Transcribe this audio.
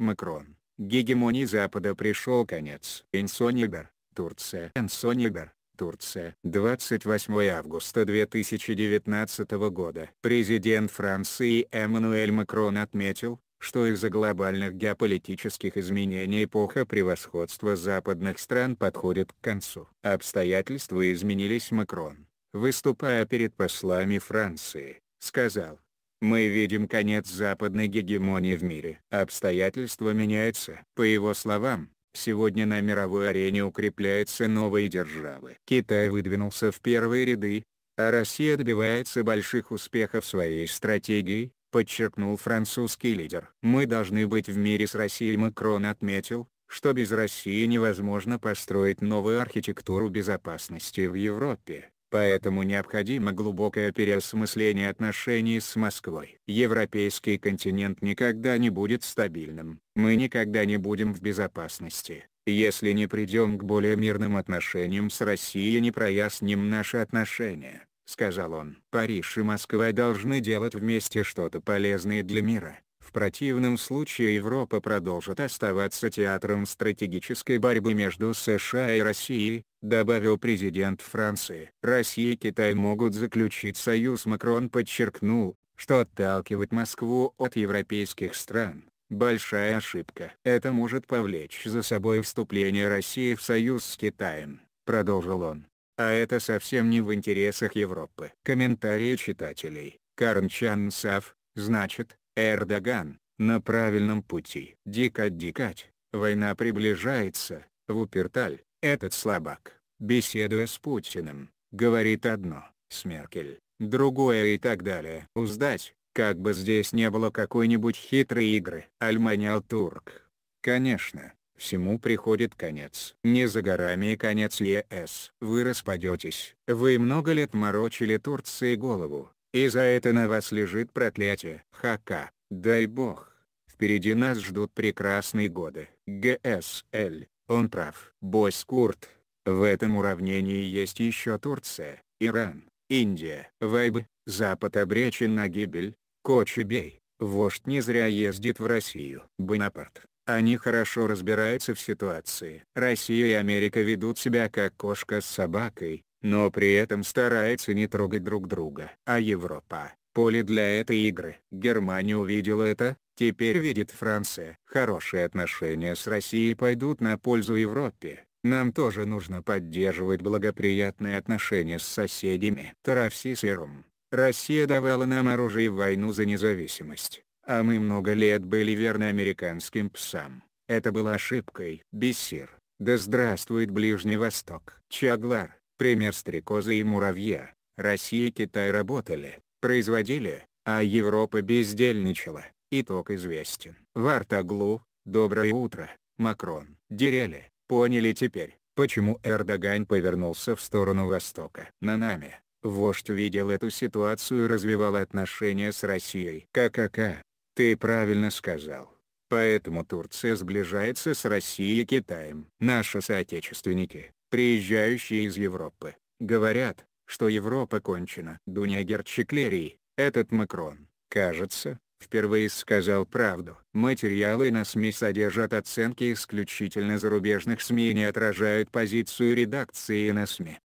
Макрон, гегемонии Запада пришел конец. Инсонибер, Турция. Инсонибер, Турция. 28 августа 2019 года. Президент Франции Эммануэль Макрон отметил, что из-за глобальных геополитических изменений эпоха превосходства западных стран подходит к концу. Обстоятельства изменились Макрон, выступая перед послами Франции, сказал, мы видим конец западной гегемонии в мире. Обстоятельства меняются. По его словам, Сегодня на мировой арене укрепляются новые державы. Китай выдвинулся в первые ряды, а Россия добивается больших успехов своей стратегии, подчеркнул французский лидер. Мы должны быть в мире с Россией Макрон отметил, что без России невозможно построить новую архитектуру безопасности в Европе поэтому необходимо глубокое переосмысление отношений с Москвой. Европейский континент никогда не будет стабильным, мы никогда не будем в безопасности, если не придем к более мирным отношениям с Россией и не проясним наши отношения, сказал он. Париж и Москва должны делать вместе что-то полезное для мира. В противном случае Европа продолжит оставаться театром стратегической борьбы между США и Россией, добавил президент Франции. Россия и Китай могут заключить союз Макрон подчеркнул, что отталкивать Москву от европейских стран – большая ошибка. Это может повлечь за собой вступление России в союз с Китаем, продолжил он. А это совсем не в интересах Европы. Комментарии читателей. Карн Чан Сав, значит, Эрдоган, на правильном пути. Дикать-дикать, война приближается, Вуперталь, этот слабак, беседуя с Путиным, говорит одно, смеркель, другое и так далее. Уздать, как бы здесь не было какой-нибудь хитрой игры. Альманял Турк. Конечно, всему приходит конец. Не за горами и конец ЕС. Э, Вы распадетесь. Вы много лет морочили Турции голову, и за это на вас лежит проклятие. Хака, дай бог. Впереди нас ждут прекрасные годы. ГСЛ, он прав. Босс Курт. В этом уравнении есть еще Турция, Иран, Индия. Вайб, Запад обречен на гибель. Кочебей, вождь не зря ездит в Россию. Бонапарт, они хорошо разбираются в ситуации. Россия и Америка ведут себя как кошка с собакой, но при этом стараются не трогать друг друга. А Европа – поле для этой игры. Германия увидела это, теперь видит Франция. Хорошие отношения с Россией пойдут на пользу Европе. Нам тоже нужно поддерживать благоприятные отношения с соседями. Тарафсисером. Россия давала нам оружие в войну за независимость, а мы много лет были верны американским псам. Это была ошибкой. Бессир. Да здравствует Ближний Восток. Чаглар. Пример стрекозы и муравья. Россия и Китай работали, производили, а Европа бездельничала. Итог известен. Вартаглу, доброе утро, Макрон. Деряли, поняли теперь, почему Эрдоган повернулся в сторону Востока. На нами. вождь видел эту ситуацию и развивал отношения с Россией. ККК, ты правильно сказал. Поэтому Турция сближается с Россией и Китаем. Наши соотечественники, приезжающие из Европы, говорят, что Европа кончена. Дуня Герчеклерий, этот Макрон, кажется, впервые сказал правду. Материалы на СМИ содержат оценки исключительно зарубежных СМИ и не отражают позицию редакции на СМИ.